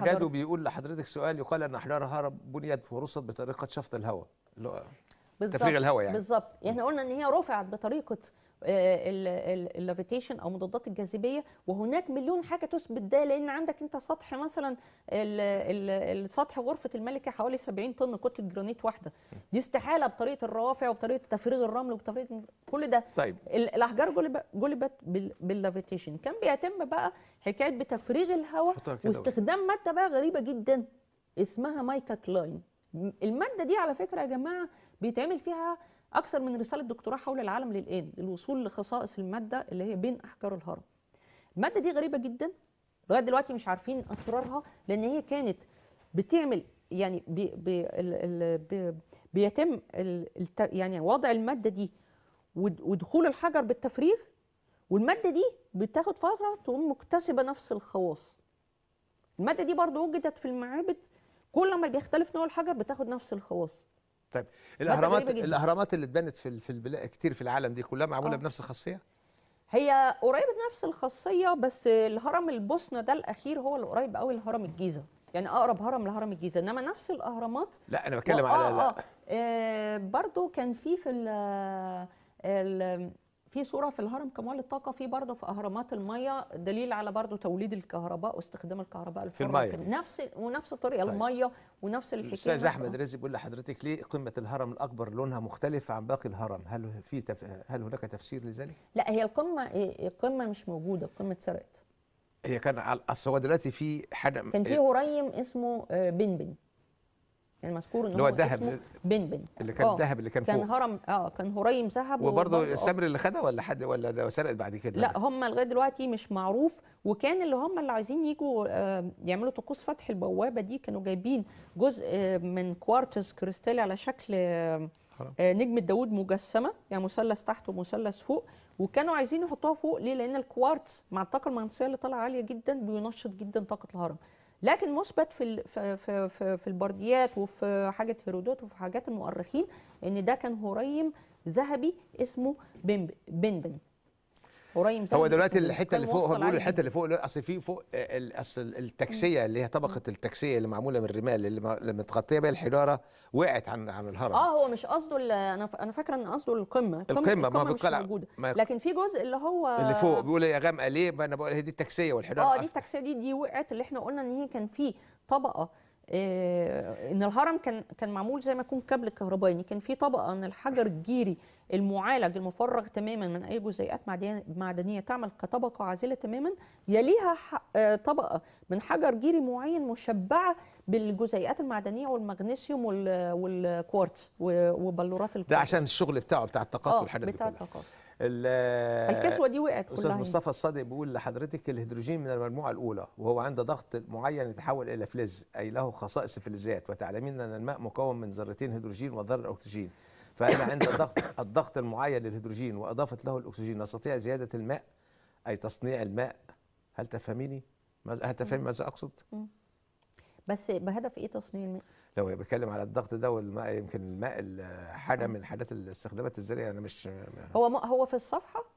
حداد بيقول لحضرتك سؤال يقال ان احرار هرب بنيت ورصد بطريقه شفط الهواء تفريغ الهواء يعني بالظبط يعني احنا يعني قلنا ان هي رفعت بطريقه آه، اللافيتيشن او مضادات الجاذبيه وهناك مليون حاجه تثبت ده لان عندك انت سطح مثلا سطح غرفه الملكه حوالي 70 طن كتله جرانيت واحده دي استحاله بطريقه الروافع وبطريقه تفريغ الرمل وبطريقه كل ده طيب الاحجار جلبت باللافيتيشن كان بيتم بقى حكايه بتفريغ الهواء واستخدام ماده بقى غريبه جدا اسمها مايكا كلاين الماده دي على فكره يا جماعه بيتعمل فيها اكثر من رساله دكتوراه حول العالم للان للوصول لخصائص الماده اللي هي بين احجار الهرم الماده دي غريبه جدا لغايه دلوقتي مش عارفين اسرارها لان هي كانت بتعمل يعني بي بي ال ال بي بيتم ال يعني وضع الماده دي ودخول الحجر بالتفريغ والماده دي بتاخد فتره تقوم مكتسبه نفس الخواص الماده دي برضو وجدت في المعابد كل ما بيختلف نوع الحجر بتاخد نفس الخواص طيب الاهرامات الاهرامات اللي اتبنت في في البلاد كتير في العالم دي كلها معموله آه. بنفس الخاصيه هي قريبه نفس الخاصيه بس الهرم البوسنه ده الاخير هو اللي قريب قوي لهرم الجيزه يعني اقرب هرم لهرم الجيزه انما نفس الاهرامات لا انا بتكلم على آه لا آه. آه برضو كان في في ال في صوره في الهرم كمال الطاقه في برضه في اهرامات الميه دليل على برضه توليد الكهرباء واستخدام الكهرباء في الميه نفس ونفس الطريقه طيب. الميه ونفس الحكايه الاستاذ احمد رزق بيقول لحضرتك ليه قمه الهرم الاكبر لونها مختلف عن باقي الهرم هل في تف... هل هناك تفسير لذلك لا هي القمه القمه مش موجوده القمه اتسرقت هي كان على اصل هو دلوقتي في حد كان في إيه؟ هريم اسمه آه، بنبن يعني مذكور ان هو, هو الدهب بن بن اللي كان آه. الذهب اللي كان, كان فوق كان هرم اه كان هريم ذهب وبرضه السمر اللي خدها ولا حد ولا ده سرقت بعد كده لا هم لغايه دلوقتي مش معروف وكان اللي هم اللي عايزين يجوا آه يعملوا طقوس فتح البوابه دي كانوا جايبين جزء آه من كوارتز كريستالي على شكل آه, آه، نجمة داوود مجسمة يعني مثلث تحت ومثلث فوق وكانوا عايزين يحطوها فوق ليه؟ لأن الكوارتز مع الطاقة المغناطيسية اللي طالعة عالية جدا بينشط جدا طاقة الهرم لكن مثبت في في في, في البرديات وفي حاجه هيرودوت وفي حاجات المؤرخين ان ده كان هريم ذهبي اسمه بنبن قريب هو دلوقتي الحته اللي فوق هو بيقول الحته اللي فوق اصل في فوق آه، اصل التكسيه اللي هي طبقه التكسيه اللي معموله من الرمال اللي متغطيه بيها الحجاره وقعت عن عن الهرم اه هو مش قصده انا انا فاكره ان قصده القمه القمه, القمة ما بتقلع موجوده ما لكن في جزء اللي هو اللي فوق بيقول يا غامقه ليه انا بقول هي دي التكسيه والحجاره اه دي التكسيه دي دي وقعت اللي احنا قلنا ان هي كان في طبقه آه، ان الهرم كان كان معمول زي ما يكون كابل كهربائي يعني كان في طبقه من الحجر الجيري المعالج المفرغ تماما من اي جزيئات معدنيه تعمل كطبقه عازله تماما يليها آه، طبقه من حجر جيري معين مشبعه بالجزيئات المعدنيه والمغنيسيوم والكوارتز وبلورات الكوارتز ده عشان الشغل بتاعه بتاع الثقافه آه، والحاجات دي كلها الكسوه دي وقعت كلها استاذ مصطفى الصادق بيقول لحضرتك الهيدروجين من المجموعه الاولى وهو عند ضغط معين يتحول الى فلز اي له خصائص فلزات وتعلمين ان الماء مكون من ذرتين هيدروجين وذره اكسجين فانا عند ضغط الضغط المعين للهيدروجين واضافه له الاكسجين نستطيع زياده الماء اي تصنيع الماء هل تفهميني هل تفهمي ماذا اقصد بس بهدف ايه تصنيع الماء لو بيتكلم على الضغط ده والماء يمكن الماء حاجه من حاجات الاستخدامات الزرعيه يعني انا مش هو هو في الصفحه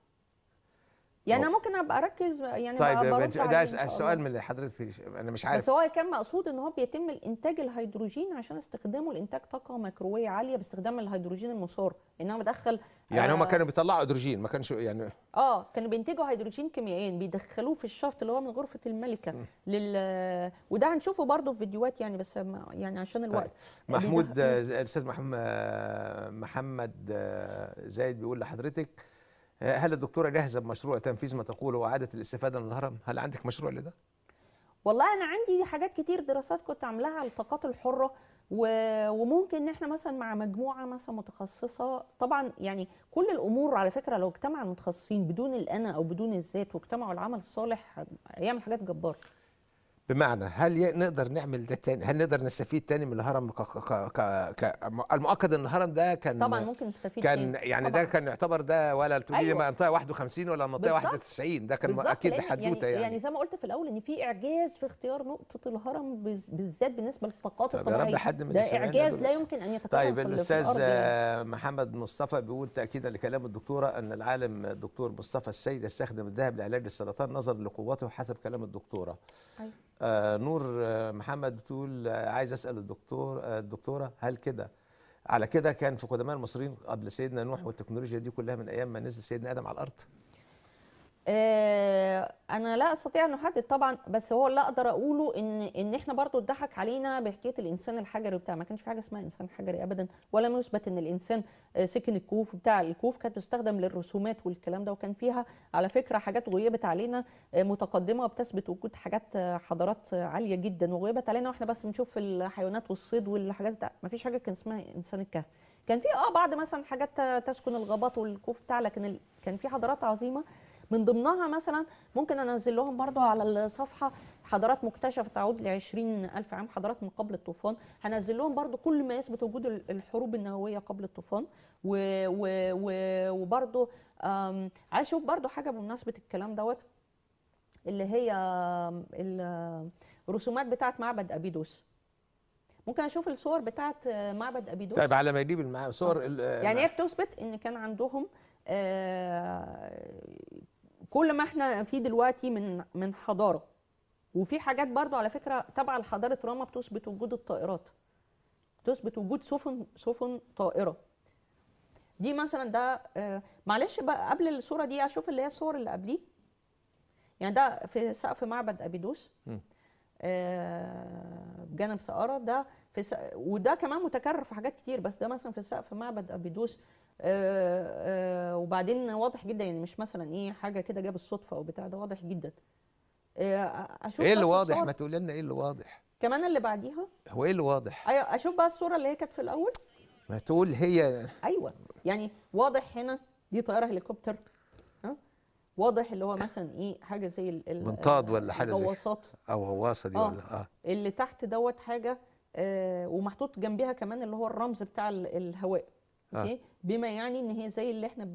يعني انا ممكن ابقى اركز يعني طيب ده السؤال من اللي حضرتك انا مش عارف بس هو كان مقصود ان هو بيتم الانتاج الهيدروجين عشان استخدامه لانتاج طاقه ميكروويه عاليه باستخدام الهيدروجين المثار ان انا بدخل يعني آه هم كانوا بيطلعوا هيدروجين ما كانش يعني اه كانوا بينتجوا هيدروجين كيميائيا بيدخلوه في الشفط اللي هو من غرفه الملكه م. لل وده هنشوفه برضه في فيديوهات يعني بس يعني عشان طيب. الوقت طيب. محمود آه، الاستاذ آه، محمد محمد آه، زايد بيقول لحضرتك هل الدكتوره جاهزه بمشروع تنفيذ ما تقوله واعاده الاستفاده من الهرم هل عندك مشروع لده والله انا عندي حاجات كتير دراسات كنت عاملاها على الطاقات الحره وممكن ان احنا مثلا مع مجموعه مثلا متخصصه طبعا يعني كل الامور على فكره لو اجتمع المتخصصين بدون الانا او بدون الذات واجتمعوا العمل الصالح هيعمل حاجات جباره بمعنى هل نقدر نعمل ده تاني هل نقدر نستفيد تاني من الهرم ك... ك... ك... ك... المؤكد ان الهرم ده كان طبعا ممكن نستفيد كان يعني طبعًا. ده كان يعتبر ده ولا تقولي أيوة. منطقه 51 ولا منطقه 91 ده كان اكيد حدوته يعني،, يعني, يعني زي ما قلت في الاول ان في اعجاز في اختيار نقطه الهرم بالذات بالنسبه للطاقات الطبيعيه حد من ده اعجاز لا يمكن ان يتكرر طيب الاستاذ يعني. محمد مصطفى بيقول تاكيدا لكلام الدكتوره ان العالم الدكتور مصطفى السيد يستخدم الذهب لعلاج السرطان نظرا لقوته حسب كلام الدكتوره أيوة. آه، نور آه، محمد بتقول آه، عايز اسال الدكتور الدكتوره هل كده على كده كان في قدماء المصريين قبل سيدنا نوح والتكنولوجيا دي كلها من ايام ما نزل سيدنا ادم على الارض آه، انا لا استطيع ان احدد طبعا بس هو اللي اقدر اقوله ان ان احنا برضو اتضحك علينا بحكايه الانسان الحجري وبتاع ما كانش في حاجه اسمها انسان حجري ابدا ولا يثبت ان الانسان آه، سكن الكوف بتاع الكوف كانت تستخدم للرسومات والكلام ده وكان فيها على فكره حاجات غيبت علينا آه، متقدمه وبتثبت وجود حاجات حضارات عاليه جدا وغيبت علينا واحنا بس بنشوف الحيوانات والصيد والحاجات بتاع ما فيش حاجه كان اسمها انسان الكهف كان في اه بعض مثلا حاجات تسكن الغابات والكوف بتاع لكن كان في حضارات عظيمه من ضمنها مثلا ممكن انزل لهم برضو على الصفحه حضارات مكتشفه تعود ل 20000 عام حضارات من قبل الطوفان هنزل لهم برضو كل ما يثبت وجود الحروب النوويه قبل الطوفان وبرضو عايز اشوف برضو حاجه بمناسبه الكلام دوت اللي هي الرسومات بتاعه معبد ابيدوس ممكن اشوف الصور بتاعه آه، معبد ابيدوس طيب على ما يجيب صور آه. يعني هي بتثبت ان كان عندهم آه، كل ما احنا فيه دلوقتي من من حضاره وفي حاجات برضو على فكره تبع لحضاره راما بتثبت وجود الطائرات بتثبت وجود سفن سفن طائره دي مثلا ده آه معلش بقى قبل الصوره دي اشوف اللي هي الصور اللي قبليه يعني ده في سقف معبد ابيدوس آه بجانب سقاره ده في وده كمان متكرر في حاجات كتير بس ده مثلا في سقف معبد ابيدوس آه، آه، وبعدين واضح جدا يعني مش مثلا ايه حاجه كده جاب الصدفه او بتاع ده واضح جدا آه، اشوف ايه اللي واضح ما تقول لنا ايه اللي واضح كمان اللي بعديها هو ايه اللي واضح ايوه اشوف بقى الصوره اللي هي كانت في الاول ما تقول هي ايوه يعني واضح هنا دي طياره هليكوبتر ها واضح اللي هو مثلا ايه حاجه زي منطاد ولا حاجه زي غواصات او غواصه دي ولا اه اللي تحت دوت حاجه آه ومحطوط جنبها كمان اللي هو الرمز بتاع الهواء آه. اوكي بما يعني ان هي زي اللي احنا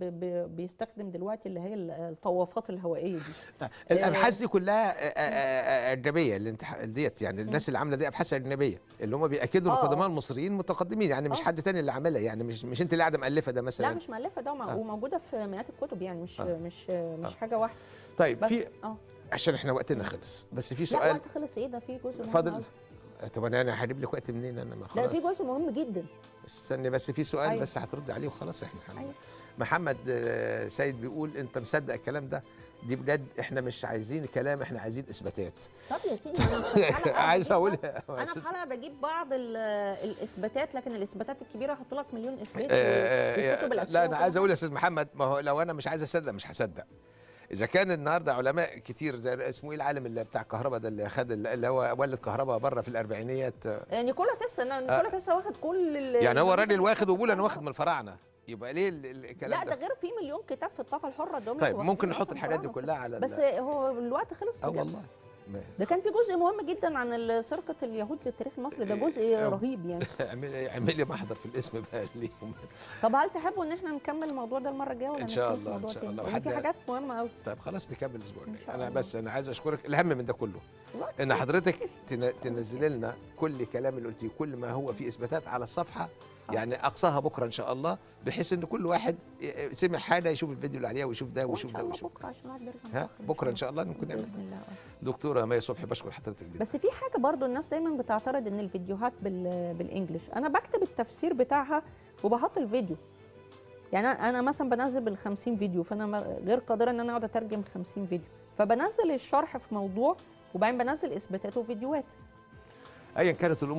بيستخدم دلوقتي اللي هي الطوافات الهوائيه دي طيب، الابحاث آه، دي كلها آه، اجنبيه اللي انت ديت يعني الناس اللي عامله دي ابحاث اجنبيه اللي هم بياكدوا ان القدماء المصريين متقدمين يعني مش حد تاني اللي عاملها يعني مش مش انت اللي قاعده مالفه ده مثلا لا مش مالفه ده وموجوده في مئات الكتب يعني مش مش مش حاجه واحده طيب في عشان احنا وقتنا خلص بس في سؤال لا وقت خلص ايه ده في جزء فاضل طب انا انا هجيب لك وقت منين انا ما خلاص لا في جزء مهم جدا استني بس في سؤال أيوة. بس هترد عليه وخلاص احنا أيوة. محمد آه، سيد بيقول انت مصدق الكلام ده دي بجد احنا مش عايزين كلام احنا عايزين اثباتات طب يا سيدي عايز اقولها انا في حاله بجيب بعض الاثباتات لكن الاثباتات الكبيره احط لك مليون اثبات آه، آه، لا انا عايز اقول يا استاذ محمد ما هو لو انا مش عايز اصدق مش هصدق اذا كان النهارده علماء كتير زي اسمه ايه العالم اللي بتاع الكهرباء ده اللي خد اللي هو ولد كهرباء بره في الاربعينيات يعني نيكولا تسلا نيكولا آه. تسلا واخد كل يعني هو راجل واخد وبيقول انا واخد من الفراعنه يبقى ليه الكلام لا ده غير في مليون كتاب في الطاقه الحره دول طيب ممكن نحط الحاجات دي كلها على بس هو الوقت خلص اه والله ده كان في جزء مهم جدا عن سرقه اليهود للتاريخ المصري ده جزء إيه، إيه، إيه. رهيب يعني اعملي محضر في الاسم بقى ليهم طب هل تحبوا ان احنا نكمل الموضوع ده المره الجايه ولا ان شاء الله ان شاء الله يعني في حاجات مهمه قوي طيب خلاص نكمل الاسبوع الجاي انا بس انا عايز اشكرك الاهم من ده كله ان حضرتك تنزلي لنا كل كلام اللي قلتيه كل ما هو فيه اثباتات على الصفحه آه. يعني اقصاها بكره ان شاء الله بحيث ان كل واحد آه، آه، سمع حاله يشوف الفيديو اللي عليها ويشوف ده ويشوف ده ويشوف ده بكره, بكره ان شاء الله نكون نعمل دكتوره مي صبحي بشكر حضرتك جدا بس في حاجه برضو الناس دايما بتعترض ان الفيديوهات بال... بالانجلش انا بكتب التفسير بتاعها وبحط الفيديو يعني انا مثلا بنزل بال 50 فيديو فانا غير قادره ان انا اقعد اترجم 50 فيديو فبنزل الشرح في موضوع وبعدين بنزل اثباتات وفيديوهات ايا كانت الامور